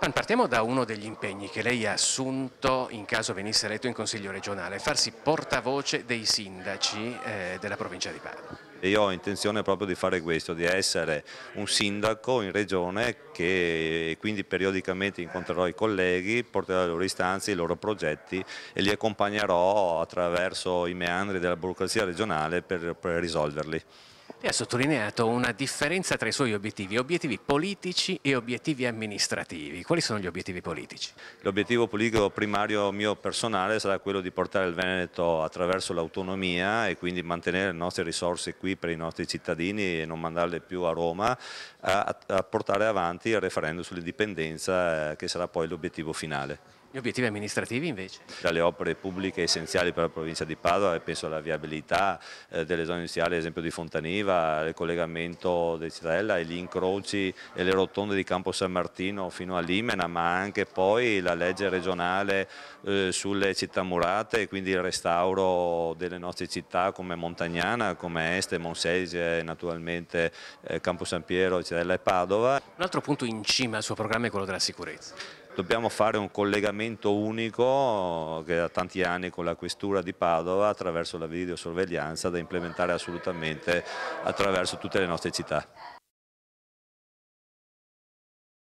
Pappan, partiamo da uno degli impegni che lei ha assunto in caso venisse eletto in Consiglio regionale, farsi portavoce dei sindaci eh, della provincia di Padova. Io ho intenzione proprio di fare questo, di essere un sindaco in regione che quindi periodicamente incontrerò i colleghi, porterò le loro istanze, i loro progetti e li accompagnerò attraverso i meandri della burocrazia regionale per, per risolverli ha sottolineato una differenza tra i suoi obiettivi, obiettivi politici e obiettivi amministrativi. Quali sono gli obiettivi politici? L'obiettivo politico primario mio personale sarà quello di portare il Veneto attraverso l'autonomia e quindi mantenere le nostre risorse qui per i nostri cittadini e non mandarle più a Roma, a, a portare avanti il referendum sull'indipendenza eh, che sarà poi l'obiettivo finale. Gli obiettivi amministrativi invece? Dalle opere pubbliche essenziali per la provincia di Padova, penso alla viabilità eh, delle zone industriali, ad esempio di Fontaniva, Riva, il collegamento di Cirella e gli incroci e le rotonde di Campo San Martino fino a Limena, ma anche poi la legge regionale eh, sulle città murate, quindi il restauro delle nostre città come Montagnana, come Este, Monsegge, naturalmente eh, Campo San Piero, Cirella e Padova. Un altro punto in cima al suo programma è quello della sicurezza. Dobbiamo fare un collegamento unico eh, che da tanti anni con la questura di Padova attraverso la videosorveglianza da implementare assolutamente attraverso tutte le nostre città.